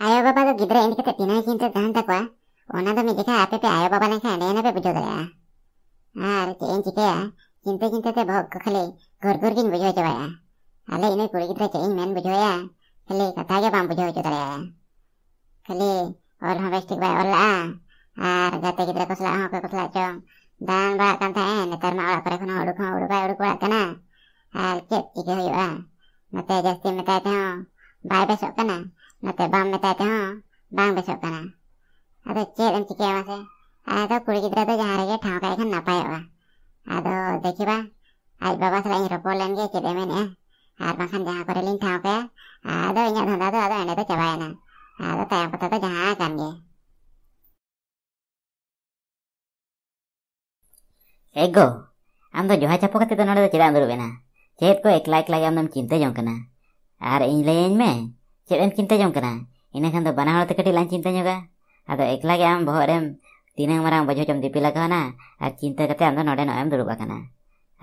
아요 바바가 기드라 엔디카테 비나 힌트 다한다 거야. 오나도 미디카 앞에 빼 아요 바바는 카 내나 빼 비조더야. 아, 알지 엔지케야. 진짜 진짜 때 먹고 칼리 거르거르긴 부조해 줘야. 알레 이네 구리 기드라 제인 맨 부조야. 칼리 가타게 밤 부조해 줘더야. 칼리 और हम ठीक भाई और आर गते गिद्रा कसला हाँ को कसला चो दान बड़ा कान था एन तर मा ओड़ा करे खना ओड़ु खा ओड़ु भाई ओड़ु कोड़ा कना आर चेक चिके होयो आ नते जस्ती में कहते हो बाय बेसो कना ᱱᱚᱛᱮ ᱵᱟᱢ ᱢᱮᱛᱟᱭ ᱛᱮᱦᱚᱸ ᱵᱟᱝ ᱵᱮᱥᱚᱜ ᱠᱟᱱᱟ ᱟᱫᱚ ᱪᱮᱫ ᱮᱢ ᱪᱤᱠᱟᱹᱭᱟ ᱢᱟᱥᱮ ᱟᱫᱚ ᱠᱩᱲᱤ ᱜᱤᱫᱽᱨᱟᱹ ᱫᱚ ᱡᱟᱦᱟᱸ ᱨᱮᱜᱮ ᱴᱷᱟᱶ ᱠᱟᱭ ᱠᱷᱟᱱ ᱱᱟᱯᱟᱭᱚᱜᱼᱟ ᱟᱫᱚ ᱫᱮᱠᱷᱤ ᱵᱟ ᱟᱡ ᱵᱟᱵᱟ ᱥᱟᱞᱟᱜ ᱤᱧ ᱨᱚᱯᱚᱲ ᱞᱮᱱ ᱜᱮ ᱪᱮᱫ ᱮ ᱢᱮᱱᱮᱜᱼᱟ ᱟᱨ ᱵᱟᱝᱠᱷᱟᱱ ᱡᱟᱦᱟᱸ ᱠᱚᱨᱮ ᱞᱤᱧ ᱴᱷᱟᱶ ᱠᱟᱭᱟ ᱟᱫᱚ ᱤᱧᱟᱹᱜ ᱫᱷᱟᱸᱫᱟ ᱫᱚ ᱟᱫᱚ ᱚᱸᱰᱮ ᱫᱚ ᱪᱟᱵᱟᱭᱮᱱᱟ ᱟᱫᱚ ᱛᱟᱭᱚᱢ ᱠᱚᱛᱟ ᱫᱚ ᱡᱟᱦᱟᱸ ᱠᱟᱱ ᱜᱮ ᱮᱜᱚ ᱟᱢ ᱫᱚ ᱡᱚᱦᱟ ᱪᱟᱯᱚ ᱫᱚ ᱱᱚᱰᱮ ᱫᱚ ᱪᱮᱫᱟᱜ ᱮᱢ ᱫᱩᱲᱩᱵ ᱮᱱᱟ ᱪᱮᱫ ᱠᱚ ᱮᱠᱞᱟ ᱮᱠᱞᱟ ᱜᱮ ᱟᱢ ᱪᱤᱱᱛᱟᱹ ᱡᱚᱝ ᱠᱟᱱᱟ ᱟᱨ ᱤᱧ ᱞᱟᱹᱭᱟᱹᱧ ᱢᱮ ᱪᱮᱫ ᱮᱢ ᱪᱤᱱᱛᱟᱹ ᱡᱚᱝ ᱠᱟᱱᱟ ᱤᱱᱟᱹᱠᱷᱟᱱ ᱫᱚ ᱵᱟᱱᱟ ᱦᱚᱲ ᱛᱮ ᱠᱟᱹᱴᱤᱡ ᱞᱟᱝ ᱪᱤᱱᱛᱟᱹ ᱧᱚᱜᱟ ᱟᱫᱚ ᱮᱠᱞᱟ ᱜᱮ ᱟᱢ ᱵᱚᱦᱚᱜ ᱨᱮᱢ ᱛᱤᱱᱟᱹᱜ ᱢᱟᱨᱟᱝ ᱵᱚᱡᱷᱚ ᱪᱚᱢ ᱫᱤᱯᱤᱞ ᱟᱠᱟᱣᱱᱟ ᱟᱨ ᱪᱤᱱᱛᱟᱹ ᱠᱟᱛᱮ ᱟᱢ ᱫᱚ ᱱᱚᱰᱮ ᱱᱚᱜᱼᱚᱭ ᱮᱢ ᱫᱩᱲᱩᱵ ᱟᱠᱟᱱᱟ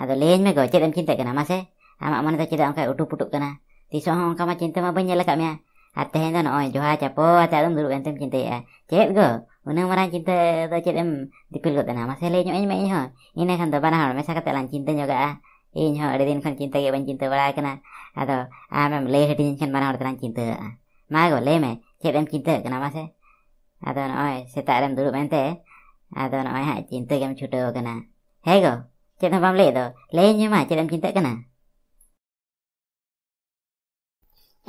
ᱟᱫᱚ ᱞᱟᱹᱭᱟᱹᱧ ᱢᱮ ᱜᱚ ᱪᱮᱫ ᱮᱢ ᱪᱤᱱᱛᱟᱹᱜ ᱠᱟᱱᱟ ᱢᱟᱥᱮ ᱟᱢᱟᱜ ᱢᱚᱱᱮ ᱫᱚ ᱪᱮᱫᱟᱜ ᱚᱱᱠᱟ ᱩᱴᱩᱯᱩᱴᱩᱜ ᱠᱟᱱᱟ ᱛᱤᱥ ᱦᱚᱸ ᱚᱱᱠᱟ ᱢᱟ ᱪᱤᱱᱛᱟᱹ ᱢᱟ ᱵᱟᱹᱧ ᱧᱮᱞ ᱟᱠᱟᱫ ᱢᱮᱭᱟ ᱟᱨ ᱛᱮᱦᱮᱧ ᱫᱚ ᱱᱚᱜᱼᱚᱭ ᱡᱚᱦᱟ ᱪᱟᱯᱚ ᱟᱛᱮ ᱟᱫᱚᱢ ᱫᱩᱲᱩᱵ ᱮᱱᱛᱮᱢ ᱪᱤᱱᱛᱟᱹᱭᱮᱜᱼᱟ ᱪᱮᱫ ᱜᱚ ᱩᱱᱟᱹᱜ ᱢᱟᱨᱟᱝ ᱪᱤᱱᱛᱟᱹ ᱫᱚ ᱪᱮᱫ ᱮᱢ ᱫᱤᱯᱤᱞ ᱜᱚᱫ ᱮᱱᱟ ᱢᱟᱥᱮ ᱞᱟᱹᱭ ᱧᱚᱜ ᱟᱹᱧ ᱢᱮ ᱤᱧᱦᱚᱸ ᱤᱱᱟᱹᱠᱷᱟᱱ ᱫᱚ ᱵᱟᱱᱟ ᱦᱚᱲ ᱢᱮᱥᱟ ᱠᱟᱛᱮ ᱞᱟᱝ ᱪᱤᱱᱛᱟᱹ ᱧᱚᱜᱟᱜᱼᱟ ᱤᱧᱦᱚᱸ ᱟᱹᱰᱤ ᱫᱤᱱ ᱠᱷᱚᱱ ᱪᱤᱱᱛᱟᱹ ᱜᱮ ᱵᱟᱹᱧ ᱪᱤᱱᱛᱟᱹ ᱵᱟᱲᱟ ᱟᱠᱟᱱᱟ ᱟᱫᱚ ᱟᱨ ᱟᱢᱮᱢ ᱞᱟᱹᱭ ᱦᱟᱹᱴᱤᱧ ᱤᱧ ᱠᱷᱟᱱ ᱵᱟᱱᱟ ᱦᱚᱲ ᱛᱮᱞᱟᱝ ᱪᱤᱱᱛᱟᱹᱣᱟᱜᱼᱟ ᱢᱟ ᱜᱚ ᱞᱟᱹᱭ ᱢᱮ ᱪᱮᱫ ᱮᱢ ᱪᱤᱱᱛᱟᱹᱜ ᱠᱟᱱᱟ ᱢᱟᱥᱮ ᱟᱫᱚ ᱱᱚᱜᱼᱚᱭ ᱥᱮᱛᱟᱜ ᱨᱮᱢ ᱫᱩᱲᱩᱵ ᱮᱱᱛᱮ ᱟᱫᱚ ᱱᱚᱜᱼᱚᱭ ᱦᱟᱸᱜ ᱪᱤᱱᱛᱟᱹ ᱜᱮᱢ ᱪᱷᱩᱴᱟᱹᱣ ᱠᱟᱱᱟ ᱦᱮᱸ ᱜᱚ ᱪᱮᱫ ᱦᱚᱸ ᱵᱟᱢ ᱞᱟᱹᱭᱮᱫ ᱫᱚ ᱞᱟᱹᱭᱟᱹᱧ ᱢᱮ ᱢᱟ ᱪᱮᱫ ᱮᱢ ᱪᱤᱱᱛᱟᱹᱜ ᱠᱟᱱᱟ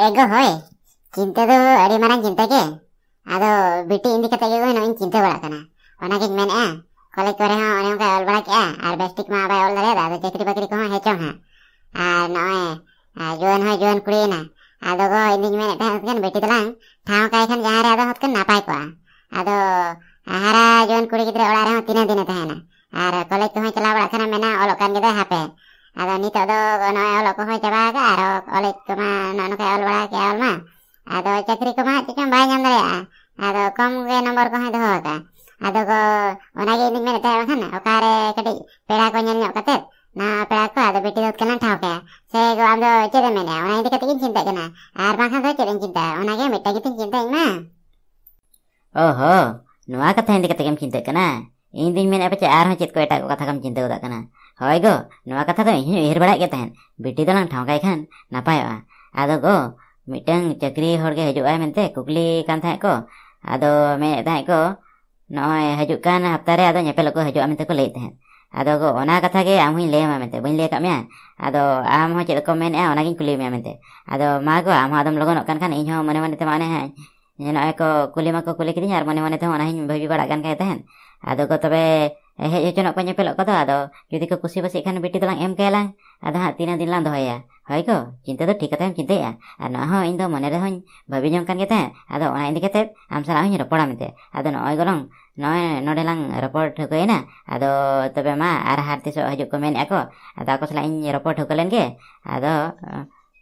ᱮᱜᱚ ᱦᱳᱭ ᱪᱤᱱᱛᱟᱹ ᱫᱚ ᱟᱹᱰᱤ ᱢᱟᱨᱟᱝ ᱪᱤᱱᱛᱟᱹ ᱜᱮ ᱟᱫᱚ ᱵᱤᱴᱤ ᱤᱫᱤ ᱠᱟᱛᱮ ᱜᱮ ᱱᱚᱜᱼᱚᱭ ᱪᱤᱱᱛᱟᱹ ᱵᱟᱲᱟᱜ ᱠᱟᱱᱟ ᱚᱱᱟᱜᱤᱧ ᱢᱮᱱᱮᱫᱼᱟ ᱠᱚᱞᱮᱡᱽ ᱠᱚᱨᱮ ᱦᱚᱸ ᱚᱱᱮ ᱚᱱᱠᱟᱭ ᱚᱞ ᱵᱟᱲᱟ ᱠᱮᱜᱼᱟ ᱟᱨ ᱵᱮᱥᱴᱷᱤᱠ ᱢᱟ ᱵᱟᱭ ᱚᱞ ᱫᱟᱲᱮᱭᱟᱫᱟ ᱟᱫᱚ ᱪᱟᱹᱠᱨᱤ ᱵᱟᱹᱠᱨᱤ ᱠᱚᱦᱚᱸ ᱦᱮᱸ ᱪᱚᱝ ᱦᱟᱸᱜ ᱟᱨ ᱱᱚᱜᱼᱚᱭ ᱡᱩᱣᱟᱹᱱ ᱦᱚᱸ ᱡᱩᱣᱟᱹᱱ ᱠᱩᱲᱤᱭᱮᱱᱟ ᱟᱫᱚ ᱜᱚ ᱤᱧᱫᱩᱧ ᱢᱮᱱᱮᱫ ᱛᱟᱦᱮᱸᱫ ᱦᱚᱛᱠᱟᱱ ᱵᱤᱴᱤ ᱛᱟᱞᱟᱝ ᱴᱷᱟᱶ ᱠᱟᱭ ᱠᱷᱟᱱ ᱡᱟᱦᱟᱸ ᱨᱮ ᱟᱫᱚ ᱦᱚᱛᱠᱟᱱ ᱱᱟᱯᱟᱭ ᱠᱚᱜᱼᱟ ᱟᱫᱚ ᱦᱟᱨᱟ ᱡᱩᱣᱟᱹᱱ ᱠᱩᱲᱤ ᱜᱤᱫᱽᱨᱟᱹ ᱚᱲᱟᱜ ᱨᱮᱦᱚᱸ ᱛᱤᱱᱟᱹᱜ ᱫᱤᱱᱮ ᱛᱟᱦᱮᱱᱟ ᱟᱨ ᱠᱚᱞᱮᱡᱽ ᱠᱚᱦᱚᱸᱭ ᱪᱟᱞᱟᱣ ᱵᱟᱲᱟᱜ ᱠᱟᱱᱟ ᱢᱮᱱᱟ ᱚᱞᱚᱜ ᱠᱟᱱ ᱜᱮᱫᱚᱭ ᱦᱟᱯᱮ ᱟᱫᱚ ᱱᱤᱛᱚᱜ ᱫᱚ ᱱᱚᱜᱼᱚᱭ ᱚᱞᱚᱜ ᱠᱚᱦᱚᱸᱭ ᱪᱟᱵᱟ ᱟᱠᱟᱜᱼᱟ ᱟᱨᱚ ᱠᱚᱞᱮᱡᱽ ᱠᱚᱢᱟ ᱱᱚᱜᱼᱚ ᱱᱚᱝᱠᱟᱭ ᱚᱞ ᱵᱟᱲᱟ ᱠᱮᱜᱼᱟ ᱚᱞ ᱢᱟ ᱟᱫᱚ ᱪᱟᱹᱠᱨᱤ ᱠᱚᱢᱟ ᱪᱮᱫ ᱪᱚᱝ ᱵᱟᱭ ᱧᱟᱢ ᱫᱟᱲᱮᱭᱟᱜᱼᱟ ᱟᱫᱚ ᱠᱚᱢ ᱜᱮ ᱱᱚᱢᱵᱚᱨ ᱠᱚᱦᱚᱸᱭ ᱫᱚᱦᱚ ᱟᱠᱟᱜᱼᱟ ᱟᱫᱚ ᱠᱚ ᱚᱱᱟᱜᱮ ᱤᱧᱫᱩᱧ ᱢᱮᱱᱮᱫ ᱛᱟᱦᱮᱸᱫ ᱵᱟᱠᱷᱟᱱ ᱚᱠᱟᱨᱮ ᱠᱟᱹᱴᱤᱡ ᱯᱮᱲᱟ ᱠᱚ ᱧᱮᱞ ᱧᱚᱜ ᱠᱟᱛᱮᱫ ᱜᱮᱧ ᱪᱤᱱᱛᱟᱜ ᱠᱟᱱᱟ ᱟᱨ ᱵᱟᱝᱠᱷᱟᱱ ᱫᱚ ᱪᱮᱫ ᱤᱧ ᱪᱤᱱᱛᱟᱜᱼᱟ ᱚᱱᱟᱜᱮ ᱢᱤᱫᱴᱟᱝ ᱜᱮᱛᱤᱧ ᱪᱤᱱᱛᱟᱹ ᱤᱧ ᱢᱟ ᱚᱦᱚ ᱱᱚᱣᱟ ᱠᱟᱛᱷᱟ ᱤᱫᱤ ᱠᱟᱛᱮᱜᱮᱢ ᱪᱤᱱᱛᱟᱹᱜ ᱠᱟᱱᱟ ᱤᱧ ᱫᱩᱧ ᱢᱮᱱᱮᱫᱼᱟ ᱯᱟᱪᱮ ᱟᱨᱦᱚᱸ ᱪᱮᱫ ᱠᱚ ᱮᱴᱟᱜ ᱠᱚ ᱠᱟᱛᱷᱟ ᱠᱚᱢ ᱪᱤᱱᱛᱟᱹ ᱜᱚᱫᱟᱜ ᱠᱟᱱᱟ ᱦᱳᱭ ᱜᱚ ᱱᱚᱣᱟ ᱠᱟᱛᱷᱟ ᱫᱚ ᱤᱧ ᱦᱚᱸᱧ ᱩᱭᱦᱟᱹᱨ ᱵᱟᱲᱟᱭᱮᱫ ᱜᱮ ᱛᱟᱦᱮᱱ ᱵᱤᱴᱤ ᱫᱚᱞᱟᱝ ᱴᱷᱟᱶᱠᱟᱭ ᱠᱷᱟᱱ ᱱᱟᱯᱟᱭᱚᱜᱼᱟ ᱟᱫᱚ ᱜᱚ ᱢᱤᱫᱴᱟᱝ ᱪᱟᱹᱠᱨᱤ ᱦᱚᱲᱜᱮ ᱦᱤᱡᱩᱜ ᱟᱭ ᱢᱮᱱᱛᱮ ᱠᱩᱠᱞᱤ ᱠᱟᱱ ᱛᱟᱦᱮᱸᱫ ᱠᱚ ᱟᱫᱚ ᱢᱮᱱᱮᱫ ᱛᱟᱦᱮᱸᱫ ᱠᱚ ᱱᱚᱜᱼᱚᱭ ᱦᱤᱡᱩᱜ ᱠᱟᱱ ᱦᱟᱯᱛᱟᱨᱮ ᱟᱫᱚ ᱧᱮᱯᱮᱞᱚᱜ ᱠᱚ ᱦᱤᱡᱩᱜᱼᱟ ᱢᱮᱱᱛᱮ ᱠᱚ ᱞᱟᱹᱭᱮᱫ ᱛᱟᱦᱮᱸᱫ ᱟᱫᱚ ᱜᱚ ᱚᱱᱟ ᱠᱟᱛᱷᱟ ᱜᱮ ᱟᱢ ᱦᱚᱸᱧ ᱞᱟᱹᱭᱟᱢᱟ ᱢᱮᱱᱛᱮ ᱵᱟᱹᱧ ᱞᱟᱹᱭ ᱟᱠᱟᱫ ᱢᱮᱭᱟ ᱟᱫᱚ ᱟᱢ ᱦᱚᱸ ᱪᱮᱫ ᱠᱚ ᱢᱮᱱᱮᱜᱼᱟ ᱚᱱᱟᱜᱤᱧ ᱠᱩᱞᱤ ᱢᱮᱭᱟ ᱢᱮᱱᱛᱮ ᱟᱫᱚ ᱢᱟ ᱜᱚ ᱟᱢ ᱦᱚᱸ ᱟᱫᱚᱢ ᱞᱚᱜᱚᱱᱚᱜ ᱠᱟᱱ ᱠᱷᱟᱱ ᱤᱧ ᱦᱚᱸ ᱢᱚᱱᱮ ᱢᱚᱱᱮ ᱛᱮ ᱢᱟᱱᱮ ᱦᱟᱸᱜ ᱱᱚᱜᱼᱚᱭ ᱠᱚ ᱠᱩᱞᱤ ᱢᱟᱠᱚ ᱠᱩᱞᱤ ᱠᱤᱫᱤᱧ ᱟᱨ ᱢᱚᱱᱮ ᱢᱚᱱᱮ ᱛᱮᱦᱚᱸ ᱚᱱᱟᱦᱚᱸᱧ ᱵᱷᱟᱹᱵᱤ ᱵᱟᱲᱟᱜ ᱠᱟᱱ ᱠᱷᱟᱡ ᱛᱟᱦᱮᱸᱫ ᱟᱫᱚ ᱜᱚ ᱛᱚᱵᱮ ehe ye jonok panye pelok koto ado jodi ko kusi pasi kan beti dalang M kelang ada hak tina din lando haya hai ko cinta tu tika tem cinta ya ano ho indo mone dahon babi nyong kan kete ado ona indi kete am salah hanyi ropor amite ado no oi golong no no delang ropor tu ko ena ado tope ma ara harti so hajuk komen ya ko ado aku salah hanyi ropor tu ko len ke ado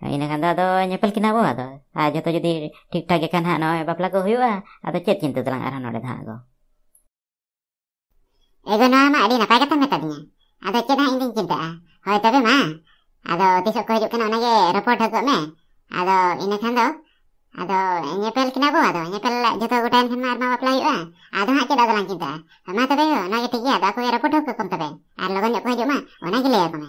eh, ini kan ada nyepel kena bawa ada aja ah, tuh jadi tiktok ya kan hano ya bapak lagu hiwa ah. atau cek cinta dalang arah nolet hago ᱮᱜᱚ ᱱᱚᱣᱟ ᱢᱟ ᱟᱹᱰᱤ ᱱᱟᱯᱟᱭ ᱠᱟᱛᱷᱟ ᱢᱮᱛᱟᱫᱤᱧᱟ ᱟᱫᱚ ᱪᱮᱫ ᱦᱟᱸᱜ ᱤᱧᱫᱩᱧ ᱪᱤᱱᱛᱟᱹᱜᱼᱟ ᱦᱳᱭ ᱛᱚᱵᱮ ᱢᱟ ᱟᱫᱚ ᱛᱤᱥᱚᱜ ᱠᱚ ᱦᱤᱡᱩᱜ ᱠᱟᱱᱟ ᱚᱱᱟᱜᱮ ᱨᱚᱯᱚᱲ ᱴᱷᱟᱹᱣᱠᱟᱹᱜ ᱢᱮ ᱟᱫᱚ ᱤᱱᱟᱹᱠᱷᱟᱱ ᱫᱚ ᱟᱫᱚ ᱧᱮᱯᱮᱞ ᱠᱤᱱᱟ ᱵᱚ ᱟᱫᱚ ᱧᱮᱯᱮᱞ ᱡᱚᱛᱚ ᱜᱚᱴᱟᱭᱮᱱ ᱠᱷᱟᱱ ᱢᱟ ᱟᱨ ᱢᱟ ᱵᱟᱯᱞᱟ ᱦᱩᱭᱩᱜᱼᱟ ᱟᱫᱚ ᱦᱟᱸᱜ ᱪᱮᱫ ᱟᱫᱚᱞᱟᱝ ᱪᱤᱱᱛᱟᱹᱜᱼᱟ ᱢᱟ ᱛᱚᱵᱮ ᱚᱱᱟᱜᱮ ᱴᱷᱤᱠ ᱜᱮᱭᱟ ᱟᱫᱚ ᱟᱠᱚᱜᱮ ᱨᱚᱯᱚᱲ ᱴᱷᱟᱹᱣᱠᱟᱹ ᱠᱚᱢ ᱛᱚᱵᱮ ᱟᱨ ᱞᱚᱜᱚᱱ ᱧᱚᱜ ᱠᱚ ᱦᱤᱡᱩᱜ ᱢᱟ ᱚᱱᱟᱜᱮ ᱞᱟᱹᱭᱟᱠᱚ ᱢᱮ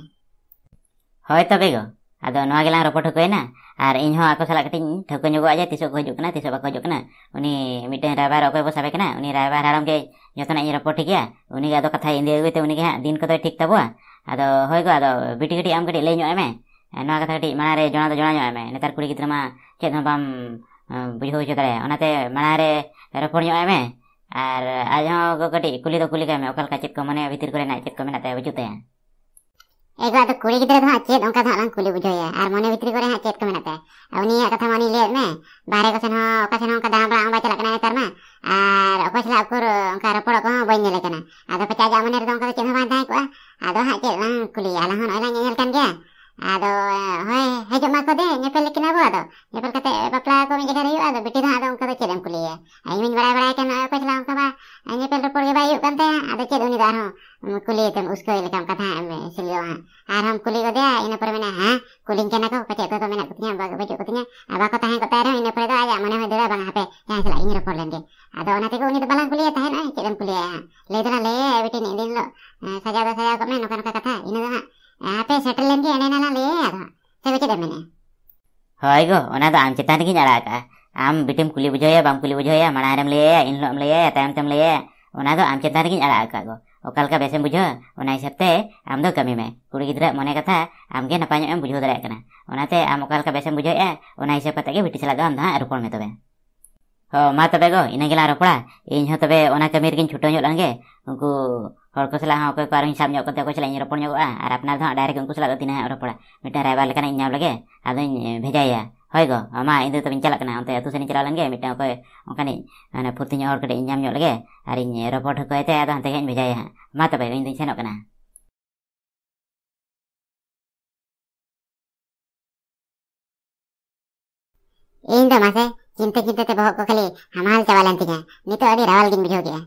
ᱦᱳᱭ ᱛᱚᱵᱮ ᱜᱚ ᱟᱫᱚ ᱱᱚᱣᱟ ᱜᱮᱞᱟᱝ ᱨᱚᱯᱚᱲ ᱴᱷᱟᱹᱣᱠᱟᱹᱭᱮᱱᱟ ᱟᱨ ᱤᱧᱦᱚᱸ ᱟᱠᱚ ᱥᱟᱞᱟᱜ ᱠᱟᱹᱴᱤᱧ ᱴᱷᱟᱹᱣᱠᱟᱹ ᱧᱚᱜᱚᱜᱼᱟ ᱡᱮ ᱛᱤᱥᱚᱜ ᱠᱚ ᱦᱤᱡᱩᱜ ᱠᱟᱱᱟ ᱛᱤᱥᱚᱜ ᱵᱟᱠᱚ ᱦᱤᱡᱩᱜ ᱠᱟᱱᱟ ᱩᱱᱤ ᱢᱤᱫᱴᱮᱱ ᱨᱟᱭᱵᱟᱨ ᱚᱠᱚᱭ ᱠᱚ ᱥᱟᱵᱮ ᱠᱟᱱᱟ ᱩᱱᱤ ᱨᱟᱭᱵᱟᱨ ᱦᱟᱲᱟᱢ ᱜᱮ ᱡᱚᱛᱚᱱᱟᱜ ᱤᱧ ᱨᱚᱯᱚᱲ ᱴᱷᱤᱠ ᱜᱮᱭᱟ ᱩᱱᱤᱜᱮ ᱟᱫᱚ ᱠᱟᱛᱷᱟᱭ ᱤᱫᱤ ᱟᱹᱜᱩᱭᱛᱮ ᱩᱱᱤᱜᱮ ᱦᱟᱸᱜ ᱫᱤᱱ ᱠᱚᱫᱚᱭ ᱴᱷᱤᱠ ᱛᱟᱵᱚᱣᱟ ᱟᱫᱚ ᱦᱳᱭ ᱜᱚ ᱟᱫᱚ ᱵᱤᱴᱤ ᱠᱟᱹᱴᱤᱡ ᱟᱢ ᱠᱟᱹᱴᱤᱡ ᱞᱟᱹᱭ ᱧᱚᱜ ᱢᱮ ᱱᱚᱣᱟ ᱠᱟᱛᱷᱟ ᱠᱟᱹᱴᱤᱡ ᱢᱟᱲᱟᱝ ᱨᱮ ᱡᱚᱲᱟ ᱫᱚ ᱡᱚᱲᱟ ᱧᱚᱜ ᱢᱮ ᱱᱮᱛᱟᱨ कुड़ी ᱜᱤᱫᱽᱨᱟᱹ ᱢᱟ ᱪᱮᱫ ᱦᱚᱸ ᱵᱟᱢ ᱵᱩᱡᱷᱟᱹᱣ ᱦᱚᱪᱚ ᱫᱟᱲᱮᱭᱟᱜᱼᱟ ᱚᱱᱟᱛᱮ ᱢᱟᱲᱟᱝ ᱨᱮ ᱨᱚᱯᱚᱲ ᱧᱚᱜ ᱢᱮ ᱟᱨ ᱟᱡ ᱦᱚᱸ ᱠᱟᱹᱴᱤᱡ ᱠᱩᱞᱤ ᱫᱚ ᱠᱩᱞᱤ ᱠᱟᱭ ᱢᱮ ᱚᱠᱟ ᱞᱮᱠᱟ ᱪᱮᱫ ᱠᱚ ᱢᱚᱱᱮ ᱵᱷᱤᱛᱤᱨ ᱠᱚᱨᱮᱱᱟᱜ ᱪᱮᱫ ᱠᱚ ᱢᱮᱱᱟᱜ ᱛᱟᱭᱟ ᱵᱟᱹᱪᱩᱜ ᱛᱟᱭᱟ ᱮᱜᱟ ᱫᱚ ᱠᱩᱲᱤ ᱜᱤᱫᱽᱨᱟᱹ ᱫᱚ ᱦᱟᱸᱜ ᱪᱮᱫ ᱚᱱᱠᱟ ᱫᱚ ᱦᱟᱸᱜ ᱠᱩᱞᱤ ᱵᱩᱡᱷᱟᱹᱣᱮᱭᱟ ᱟᱨ ᱢᱚᱱᱮ ᱵᱷᱤᱛᱨᱤ ᱠᱚᱨᱮ ᱦᱟᱸᱜ ᱪᱮᱫ ᱠᱚ ᱢᱮᱱᱟᱜ ᱛᱟᱭᱟ ᱟᱨ ᱩᱱᱤᱭᱟᱜ ᱠᱟᱛᱷᱟ ᱢᱟᱱᱤ ᱞᱟᱹᱭᱮᱫ ᱢᱮ ᱵᱟᱦᱨᱮ ᱠᱚᱥᱮᱱ ᱦᱚᱸ ᱚᱠᱟ ᱥᱮᱱ ᱦᱚᱸ ᱚᱱᱠᱟ ᱫᱟᱬᱟ ᱵᱟᱲᱟ ᱵᱟᱭ ᱪᱟᱞᱟᱜ ᱠᱟᱱᱟ ᱱᱮᱛᱟᱨ ᱢᱟ ᱟᱨ ᱚᱠᱚᱭ ᱥᱟᱞᱟᱜ ᱩᱠᱩᱨ ᱚᱱᱠᱟ ᱨᱚᱯᱚᱲᱚᱜ ᱠᱚᱦᱚᱸ ᱵᱟᱹᱧ ᱧᱮᱞᱮ ᱠᱟᱱᱟ ᱟᱫᱚ ᱯᱟᱪᱟᱡᱟᱜ ᱢᱚᱱᱮ ᱨᱮᱫᱚ ᱚᱱᱠᱟ ᱫᱚ ᱪᱮᱫ ᱦᱚᱸ ᱵᱟᱝ ᱛᱟᱦᱮᱸ ᱠᱚᱜᱼᱟ ᱟᱫᱚ ᱦᱟᱸᱜ ᱪᱮᱫ ᱞᱟᱝ ᱠᱩᱞᱤᱭᱟ ᱟᱞᱟᱝ ᱦᱚᱸ ᱱᱚᱜᱼᱚᱭ ᱞᱟᱝ ᱧᱮᱧᱮᱞ ᱠᱟᱱ ᱜᱮᱭᱟ ᱟᱫᱚ ᱦᱳᱭ ᱦᱤᱡᱩᱜ ᱢᱟᱠᱚ ᱫᱮ ᱧᱮᱯᱮᱞ ᱞᱮᱠᱤᱱ ᱟᱵᱚ ᱟᱫᱚ ᱧᱮᱯᱮᱞ ᱠᱟᱛᱮ ᱵᱟᱯᱞᱟ ᱠᱚ ᱟᱫᱚ ᱚᱱᱟ ᱛᱮᱜᱮ ᱩᱱᱤ ᱫᱚ ᱵᱟᱞᱟᱝ ᱠᱩᱞᱤᱭᱮ ᱛᱟᱦᱮᱱᱟ ᱪᱮᱫ ᱮᱢ ᱠᱩᱞᱤᱭᱟ ᱞᱟᱹᱭ ᱫᱚᱞᱟᱝ ᱞᱟᱹᱭᱟ ᱵᱤᱴᱤ ᱤᱧ ᱫᱤᱱ ᱦᱤᱞᱳᱜ ᱥᱟᱡᱟᱣ ᱫᱚ ᱥᱟᱡᱟᱣ ᱠᱚᱜ ᱢᱮ ᱱᱚᱝᱠᱟ ᱱᱚᱝᱠᱟ ᱠᱟᱛᱷᱟ ᱤᱱᱟᱹ ᱫᱚ ᱦᱟᱸᱜ ᱟᱯᱮ ᱥᱮᱴᱮᱨ ᱞᱮᱱᱜᱮ ᱮᱱᱮ ᱱᱟᱞᱟᱝ ᱞᱟᱹᱭᱟ ᱟᱫᱚ ᱥᱮ ᱪᱮᱫ ᱮᱢ ᱢᱮᱱᱮᱜᱼᱟ ᱦᱳᱭ ᱜᱚ ᱚᱱᱟ ᱫᱚ ᱟᱢ ᱪᱮᱛᱟᱱ ᱨᱮᱜᱮᱧ ᱟᱲᱟᱜ ᱠᱟᱜᱼᱟ ᱟᱢ ᱵᱤᱴᱤᱢ ᱠᱩᱞᱤ ᱵᱩᱡᱷᱟᱹᱣᱮᱭᱟ ᱵᱟᱢ ᱠᱩᱞᱤ ᱵᱩᱡᱷᱟᱹᱣᱮᱭᱟ ᱢᱟᱲᱟᱝ ᱨᱮᱢ ᱞᱟᱹᱭᱟᱭᱟ ᱤᱱ ᱦᱤᱞᱳᱜ ᱮᱢ ᱞᱟᱹᱭᱟᱭᱟ ᱛᱟᱭᱚᱢ ᱛᱮᱢ ᱞᱟᱹᱭᱟᱭᱟ ᱚᱱᱟ ᱫᱚ ᱟᱢ ᱪᱮᱛᱟᱱ ᱨᱮᱜᱮᱧ ᱟᱲᱟᱜ ᱠᱟᱜ ᱜᱚ ᱚᱠᱟ ᱞᱮᱠᱟ ᱵᱮᱥᱮᱢ ᱵᱩᱡᱷᱟᱹᱣᱟ ᱚᱱᱟ ᱦᱤᱥᱟᱹᱵ ᱛᱮ ᱟᱢ ᱫᱚ ᱠᱟᱹᱢᱤ ᱢᱮ ᱠᱩᱲᱤ ᱜᱤᱫᱽᱨᱟᱹ ᱢᱚᱱᱮ ᱠᱟᱛᱷᱟ ᱟᱢᱜᱮ ᱱᱟᱯᱟᱭ ᱧᱚᱜ ᱮᱢ ᱵᱩᱡᱷᱟᱹᱣ ᱫᱟᱲᱮᱭᱟᱜ ᱠᱟᱱᱟ ᱚᱱᱟᱛᱮ ᱟᱢ ᱚᱠᱟ ᱞᱮᱠᱟ ᱵᱮᱥᱮᱢ ᱵᱩᱡᱷᱟᱹᱣᱮᱜᱼᱟ ᱚᱱᱟ ᱦᱤᱥᱟᱹᱵ ᱠᱟᱛᱮ ᱜᱮ ᱵᱤᱴᱤ ᱥᱟᱞᱟᱜ ᱫᱚ ᱟᱢ ᱫᱚ ᱦᱟᱸᱜ ᱨᱚᱯᱚᱲ ᱢᱮ ᱛᱚᱵᱮ ᱦᱚᱸ ᱢᱟ ᱛᱚᱵᱮ ᱜᱚ ᱤᱱᱟᱹ ᱜᱮᱞᱟᱝ ᱨᱚᱯᱚᱲᱟ ᱤᱧ ᱦᱚᱸ ᱛᱚᱵᱮ ᱚᱱᱟ ᱠᱟᱹᱢᱤ ᱨᱮᱜᱤᱧ ᱪᱷᱩᱴᱟᱹᱣ ᱧᱚᱜ ᱞᱮᱱᱜᱮ ᱩᱱᱠᱩ ᱦᱚᱲ ᱠᱚ ᱥᱟᱞᱟᱜ ᱦᱚᱸ ᱚᱠᱚᱭ ᱠᱚ ᱟᱨᱦᱚᱸᱧ ᱥᱟᱵ ᱧᱚᱜ ᱠᱟᱛᱮ ᱚᱠᱚᱭ ᱥᱟᱞᱟᱜ ᱤᱧ ᱨᱚᱯᱚᱲ ᱧᱚᱜᱚᱜᱼᱟ ᱟᱨ ᱟᱯᱱᱟᱨ ᱫᱚ ᱦᱟᱸᱜ ᱰᱟᱭᱨᱮᱠᱴ ᱩᱱᱠᱩ ᱥᱟᱞᱟᱜ ᱫᱚ ᱛᱤᱱᱟᱹᱜ ᱦᱟᱸᱜ ᱨᱚᱯᱚᱲᱟ ᱢᱤᱫᱴᱟᱝ ᱨᱟᱭᱵᱟᱨ ᱞᱮᱠᱟᱱᱟᱜ ᱤᱧ ᱧᱟᱢ ᱞᱮᱜᱮ ᱟᱫᱚᱧ ᱵᱷᱮᱡᱟᱭᱟ ᱦᱳᱭ ᱜᱚ ᱢᱟ ᱤᱧ ᱫᱚ ᱛᱚᱵᱮᱧ ᱪᱟᱞᱟᱜ ᱠᱟᱱᱟ ᱚᱱᱛᱮ ᱟᱹᱛᱩ ᱥᱮᱱᱤᱧ ᱪᱟᱞᱟᱣ ᱞᱮᱱᱜᱮ ᱢᱤᱫᱴᱟᱝ ᱚᱠᱚᱭ ᱚᱱᱠᱟᱱᱤᱡ ᱢᱟᱱᱮ ᱯᱷᱩᱨᱛᱤ ᱧᱚᱜ ᱦᱚᱲ ᱠᱟᱹᱴᱤᱡ ᱤᱧ ᱧᱟᱢ ᱧᱚᱜ ᱞᱮᱜᱮ ᱟᱨ ᱤᱧ ᱨᱚᱯᱚᱲ ᱴᱷᱟᱹᱣᱠᱟᱹᱭᱛᱮ ᱟᱫᱚ ᱦᱟᱱᱛᱮ ᱜᱮᱧ ᱵᱷᱮᱡᱟᱭᱟ ᱦᱟᱸᱜ ᱢᱟ ᱛᱚᱵᱮ ᱤᱧ ᱫᱚᱧ ᱥᱮᱱᱚᱜ ᱠᱟᱱᱟ ᱤᱧ ᱫᱚ ᱢᱟᱥᱮ ಚಿಂತೆ ಚಿಂತೆ ಹೋಗ್ಕೋಕಲಿ ಹಮಾಲ್ ಚವಾಲ ಅಂತಿಗೆ ನಿತು ಅಡಿ ರಾವಲ್ ಗಿನ್ ಬಿಡಿ ಹೋಗಿಯ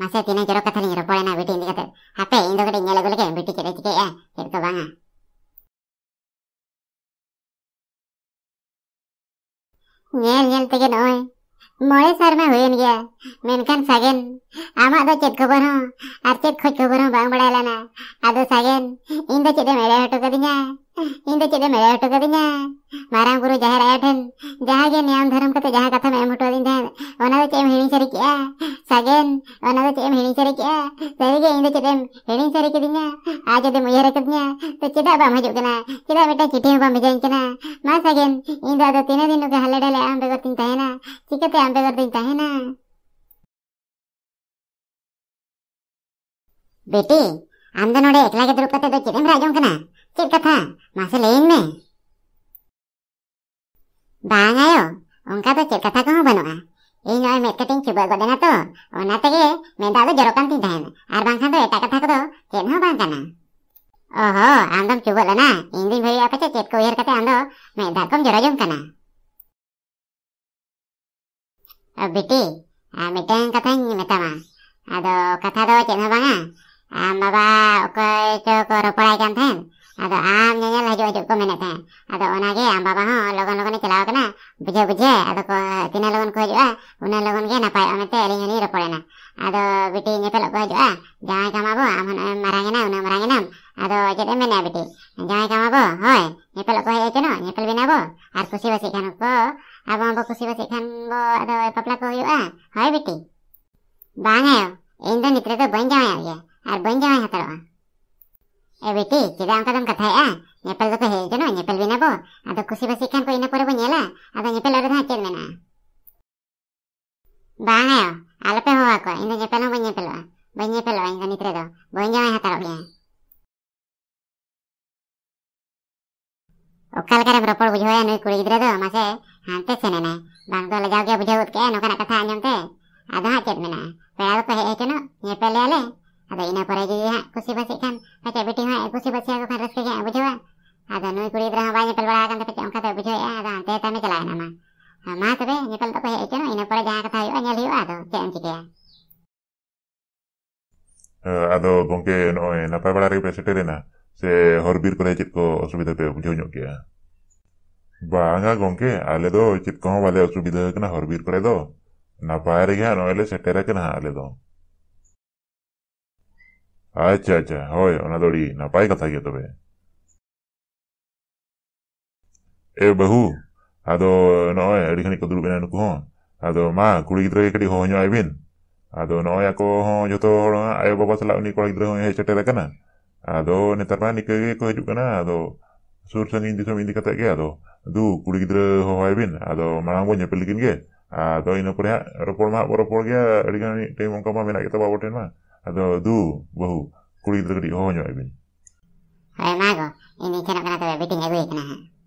ಮಸೆ ತಿನ ಜೊರ ಕಥಲಿ ರೊಪ್ಪಳೆನ ಬಿಟಿ ಇಂದಿಗತೆ ಅಪ್ಪೆ ಇಂದೊಗಡೆ ಇಂಗೆಲಗುಲಿಗೆ ಬಿಟಿ ಕಿರೆಚಿಕೆ ಯಾ ಹಿಡ್ಕೊ ಬಾಂಗ ᱧᱮᱞ ᱧᱮᱞ ᱛᱮᱜᱮ ᱱᱚᱜᱼᱚᱭ ᱢᱚᱬᱮ ᱥᱮᱨᱢᱟ ᱦᱩᱭᱮᱱ ᱜᱮᱭᱟ ᱢᱮᱱᱠᱷᱟᱱ ᱥᱟᱜᱮᱱ ᱟᱢᱟᱜ ᱫᱚ ᱪᱮᱫ ᱠᱷᱚᱵᱚᱨ ᱦᱚᱸ ᱟᱨ ᱪᱮᱫ ᱠᱷᱚᱡ ᱠᱷᱚᱵᱚᱨ ᱦᱚᱸ ᱵᱟᱝ ᱵᱟᱲᱟᱭ ᱞᱮᱱᱟ ᱟᱫᱚ ᱥᱟᱜᱮᱱ ᱤᱧ ᱫᱚ ᱪᱮᱫ ᱮᱢ ᱮᱲᱮ ᱦᱚᱴᱚ ᱠᱟᱹᱫᱤᱧᱟ ᱤᱧ ᱫᱚ ᱪᱮᱫ ᱮᱢ ᱮᱲᱮ ᱦᱚᱴᱚ ᱠᱟᱫᱤᱧᱟ ᱢᱟᱨᱟᱝ ᱵᱩᱨᱩ ᱡᱟᱦᱮᱨ ᱟᱭᱳ ᱴᱷᱮᱱ ᱡᱟᱦᱟᱸ ᱜᱮ ᱱᱤᱭᱚᱢ ᱫᱷᱚᱨᱚᱢ ᱠᱟᱛᱮ ᱡᱟᱦᱟᱸ ᱠᱟᱛᱷᱟᱢ ᱮᱢ ᱦᱚᱴᱚ ᱟᱹᱫᱤᱧ ᱛᱟᱦᱮᱸᱫ ᱚᱱᱟ ᱫᱚ ᱪᱮᱫ ᱮᱢ ᱦᱤᱲᱤᱧ ᱥᱟᱹᱨᱤ ᱠᱮᱜᱼᱟ ᱥᱟᱜᱮᱱ ᱚᱱᱟ ᱫᱚ ᱪᱮᱫ ᱮᱢ ᱦᱤᱲᱤᱧ ᱥᱟᱹᱨᱤ ᱠᱮᱜᱼᱟ ᱥᱟᱹᱨᱤᱜᱮ ᱤᱧ ᱫᱚ ᱪᱮᱫ ᱮᱢ ᱦᱤᱲᱤᱧ ᱥᱟᱹᱨᱤ ᱠᱤᱫᱤᱧᱟ ᱟᱨ ᱡᱩᱫᱤᱢ ᱩᱭᱦᱟᱹᱨ ᱠᱟᱹᱫᱤᱧᱟ ᱛᱚ ᱪᱮᱫᱟᱜ ᱵᱟᱢ ᱦᱤᱡᱩᱜ ᱠᱟᱱᱟ ᱪᱮᱫᱟᱜ ᱢᱤᱫᱴᱟᱝ ᱪᱤᱴᱷᱤ ᱦᱚᱸ ᱵᱟᱢ ᱵᱷᱮᱡᱟᱧ ᱠᱟᱱᱟ ᱢᱟ ᱥᱟᱜᱮᱱ ᱤᱧ ᱫᱚ ᱟᱫᱚ ᱛᱤᱱᱟᱹᱜ ᱫᱤᱱ ᱱᱚᱝᱠᱟ ᱦᱟᱞᱮ ᱰᱟᱞᱮ ᱟᱢ ᱵᱮᱜᱚᱨ ᱛᱤᱧ ᱛᱟᱦᱮᱱᱟ ᱪᱤᱠᱟᱹᱛᱮ ᱟᱢ ᱵᱮᱜᱚᱨ ᱛᱤᱧ ᱛᱟᱦᱮᱱᱟ ᱵᱮᱴᱤ ᱟᱢ ᱫᱚ ᱱᱚᱰᱮ ᱮᱠᱞᱟ ᱜᱮ ᱫᱩᱲᱩᱵ ᱠᱟᱛᱮ ᱫᱚ ᱪᱮᱫ ᱮᱢ ᱨᱟᱡᱚᱝ ᱠᱟᱱᱟ 찔끗한 맛을 내있네. 망아요. 온가도 찔끗하고 허번호가. 이놈 메트팅 주부하고 내놔도 오나때게 맨다도 여러간 틴다엔. 아방산도 에따끗하고도 젠 허방가나. 어허, 안검 주부라나. 인디 회의 앞에서 찔고 이렇게 안도 맨다검 여러준가나. 어, 비티. 아, 메텐 같은 메타마. 아도 같아도 젠 허방아. ᱟᱢ ᱵᱟᱵᱟ ᱚᱠᱚᱭ ᱪᱚ ᱠᱚ ᱨᱚᱯᱚᱲᱟᱭ ᱠᱟᱱ ᱛᱟᱦᱮᱱ ᱟᱫᱚ ᱟᱢ ᱧᱮᱧᱮᱞ ᱦᱤᱡᱩᱜ ᱦᱤᱡᱩᱜ ᱠᱚ ᱢᱮᱱᱮᱫ ᱛᱟᱦᱮᱸ ᱟᱫᱚ ᱚᱱᱟᱜᱮ ᱟᱢ ᱵᱟᱵᱟ ᱦᱚᱸ ᱞᱚᱜᱚᱱ ᱞᱚᱜᱚᱱᱮ ᱪᱟᱞᱟᱣ ᱠᱟᱱᱟ ᱵᱩᱡᱷᱟᱹᱣ ᱵᱩᱡᱷᱟᱹᱣ ᱟᱫᱚ ᱠᱚ ᱛᱤᱱᱟᱹᱜ ᱞᱚᱜᱚᱱ ᱠᱚ ᱦᱤᱡᱩᱜᱼᱟ ᱩᱱᱟᱹᱜ ᱞᱚᱜᱚᱱ ᱜᱮ ᱱᱟᱯᱟᱭᱚᱜᱼᱟ ᱢᱮᱱᱛᱮ ᱟᱹᱞᱤᱧ ᱦᱚᱸᱞᱤᱧ ᱨᱚᱯᱚᱲᱮᱱᱟ ᱟᱫᱚ ᱵᱤᱴᱤ ᱧᱮᱯᱮᱞᱚᱜ ᱠᱚ ᱦᱤᱡᱩᱜᱼᱟ ᱡᱟᱶᱟᱭ ᱠᱟᱢᱟᱵᱚ ᱟᱢ ᱦᱚᱸ ᱱᱚᱜᱼᱚᱭ ᱢᱟᱨᱟᱝ ᱮᱱᱟ ᱩᱱᱟᱹᱜ ᱢᱟᱨᱟᱝ ᱮᱱᱟᱢ ᱟᱫᱚ ᱪᱮᱫ ᱮᱢ ᱢᱮᱱᱮᱫᱼᱟ ᱵᱤᱴᱤ ᱡᱟᱶᱟᱭ ᱠᱟᱢᱟᱵᱚ ᱦᱳᱭ ᱧᱮᱯᱮᱞᱚᱜ ᱠᱚ ᱦᱮᱡ ᱦᱚᱪᱚᱱᱚᱜ ᱧᱮᱯᱮᱞ ᱵᱮᱱᱟᱵᱚ ᱟᱨ ᱠᱩᱥᱤ ᱵᱟᱹᱥᱤᱜ ᱠᱷᱟᱱ ᱠᱚ ᱟᱵᱚ ᱦᱚᱸᱵᱚ ᱠᱩᱥᱤ ᱵᱟᱹᱥᱤᱜ ᱠᱷᱟᱱ ᱵᱚ ᱟᱫᱚ ᱵᱟᱯᱞᱟ ᱠᱚ ᱦᱩᱭᱩᱜᱼᱟ ᱦᱳᱭ ᱵᱤᱴᱤ ᱵᱟᱝ ᱟᱭᱳ ᱤᱧ ᱫᱚ ᱱᱤᱛ ᱨᱮᱫᱚ ᱵᱟᱹᱧ ᱡᱟᱶᱟᱭᱚᱜ ᱜᱮᱭᱟ ᱟᱨ ᱵᱟᱹᱧ ᱡᱟᱶᱟᱭ ᱦᱟᱛᱟᱲᱚᱜᱼᱟ ᱮ ᱵᱤᱴᱤ ᱪᱮᱫᱟᱜ ᱚᱱᱠᱟ ᱫᱚᱢ ᱠᱟᱛᱷᱟᱭᱟ ᱧᱮᱯᱮᱞ ᱫᱚᱯᱮ ᱦᱮᱡ ᱟᱠᱟᱱᱟ ᱧᱮᱯᱮᱞ ᱵᱤᱱᱟ ᱵᱚ ᱟᱫᱚ ᱠᱩᱥᱤ ᱵᱟᱹᱥᱤ ᱠᱷᱟᱱ ᱠᱚ ᱤᱱᱟᱹ ᱯᱚᱨᱮ ᱵᱚ ᱧᱮᱞᱟ ᱟᱫᱚ ᱧᱮᱯᱮᱞ ᱨᱮᱫᱚ ᱦᱟᱸᱜ ᱪᱮᱫ ᱢᱮᱱᱟᱜᱼᱟ ᱵᱟᱝ ᱟᱭᱚ ᱟᱞᱚᱯᱮ ᱦᱚᱦᱚ ᱟᱠᱚᱣᱟ ᱤᱧ ᱫᱚ ᱧᱮᱯᱮᱞ ᱦᱚᱸ ᱵᱟᱹᱧ ᱧᱮᱯᱮᱞᱚᱜᱼᱟ ᱵᱟᱹᱧ ᱧᱮᱯᱮᱞᱚᱜᱼᱟ ᱤᱧ ᱫᱚ ᱱᱤᱛ ᱨᱮᱫᱚ ᱵᱟᱹᱧ ᱡᱟᱶᱟᱭ ᱦᱟᱛᱟᱲᱚᱜ ᱜᱮᱭᱟ ᱚᱠᱟ ᱞᱮᱠᱟᱨᱮᱢ ᱨᱚᱯᱚᱲ ᱵᱩᱡᱷᱟᱹᱣᱮᱭᱟ ᱱᱩᱭ ᱠᱩᱲᱤ ᱜᱤᱫᱽᱨᱟᱹ ᱫᱚ ᱢᱟᱥᱮ ᱦᱟᱱᱛᱮ ᱥᱮᱱᱮᱱᱟᱭ ᱵᱟᱝ ᱫᱚ ᱞᱟᱡᱟᱣ ᱜᱮ ᱵᱩᱡᱷᱟᱹᱣ ᱜᱚᱫ ᱠᱮᱜᱼᱟᱭ ᱱᱚᱝᱠᱟᱱᱟᱜ ᱠᱟᱛᱷᱟ ᱟᱸᱡᱚᱢ ᱛᱮ ᱟᱫᱚ ᱦᱟᱸᱜ ᱪᱮᱫ ᱢᱮᱱᱟᱜᱼᱟ ᱯᱮᱲᱟ ᱫᱚᱯᱮ ᱦᱮᱡ ᱦᱚᱪᱚᱱᱚᱜ ᱧᱮᱯᱮᱞᱮᱭᱟᱞᱮ ᱟᱫᱚ ᱤᱱᱟᱹ ᱯᱚᱨᱮ ᱡᱩᱫᱤ ᱦᱟᱸᱜ ᱠᱩᱥᱤ ᱵᱟᱹᱥᱤᱜ ᱠᱷᱟᱱ ᱯᱟᱪᱮᱫ ᱵᱤᱴᱤ ᱦᱚᱸ ᱠᱩᱥᱤ ᱵᱟᱹᱥᱤᱭᱟᱠᱚ ᱠᱷᱟᱱ ᱨᱟᱹᱥᱠᱟᱹ ᱜᱮ ᱵᱩᱡᱷᱟᱹᱣᱟ ᱟᱫᱚ ᱱᱩᱭ ᱠᱩᱲᱤ ᱜᱤᱫᱽᱨᱟᱹ ᱦᱚᱸ ᱵᱟᱭ ᱧᱮᱯᱮᱞ ᱵᱟᱲᱟ ᱟᱠᱟᱱ ᱛᱮ ᱯᱟᱪᱮᱫ ᱚᱱᱠᱟ ᱫᱚ ᱵᱩᱡᱷᱟᱹᱣᱮᱜᱼᱟ ᱟᱫᱚ ᱦᱟᱱᱛᱮ ᱠᱟᱹᱢᱤ ᱪᱟᱞᱟᱣᱮᱱᱟ ᱢᱟ ᱢᱟ ᱛᱚᱵᱮ ᱧᱮᱯᱮᱞ ᱫᱚᱠᱚ ᱦᱮᱡ ᱦᱚᱪᱚᱱᱟ ᱤᱱᱟᱹ ᱯᱚᱨᱮ ᱡᱟᱦᱟᱸ ᱠᱟᱛᱷᱟ ᱦᱩᱭᱩᱜᱼᱟ ᱧᱮᱞ ᱦᱩᱭᱩᱜᱼᱟ ᱟᱫᱚ ᱪᱮᱫ ᱮᱢ ᱪᱤᱠᱟᱹᱭᱟ ᱟᱫᱚ ᱜᱚᱝᱠᱮ ᱱᱚᱜᱼᱚᱭ ᱱᱟᱯᱟᱭ ᱵᱟᱲᱟ ᱨᱮᱜᱮ ᱯᱮ ᱥᱮᱴᱮᱨᱮᱱᱟ ᱥᱮ ᱦᱚᱨᱵᱤᱨ ᱠᱚᱨᱮ ᱪᱮᱫ ᱠᱚ ᱚᱥᱩᱵᱤᱫᱷᱟ ᱯᱮ ᱵᱩᱡᱷᱟᱹᱣ ᱧᱚᱜ ᱠᱮᱜᱼᱟ ᱵᱟᱝᱟ ᱜᱚᱝᱠᱮ ᱟᱞᱮ ᱫᱚ ᱪᱮᱫ ᱠᱚᱦᱚᱸ ᱵᱟᱞᱮ ᱚᱥᱩᱵᱤᱫᱷᱟ ᱟᱠᱟᱱᱟ ᱦᱚᱨᱵᱤᱨ ᱠᱚᱨᱮ ᱫᱚ ᱱᱟᱯᱟᱭ ᱨᱮᱜᱮ ᱦᱟᱸᱜ ᱱᱚᱜᱼᱚᱭ ᱞᱮ ᱥᱮᱴᱮᱨ ᱟᱠᱟᱱᱟ ᱟᱞᱮ ᱫᱚ Άτια, άτια, όε, Ανατολή, να πάει κατάγια το βέ. be μπαχού, ado noe rihani ko dulu benan ko ado ma kuli gidro ke ho nyo ibin ado noe ako ho joto horo ayo baba sala uni ko gidro he chetera kana ado netar ma nike ko haju kana ado sur indi ke ado du kuli gidro ho ibin ado marang nyepelikin ge ado ina pore ropor ma ropor ge rihani te mon ka mena kita bawa ma atau du bahu kulit terkedik hohonya ini. Hai mago, ini kena kena tuh biting ibin kena.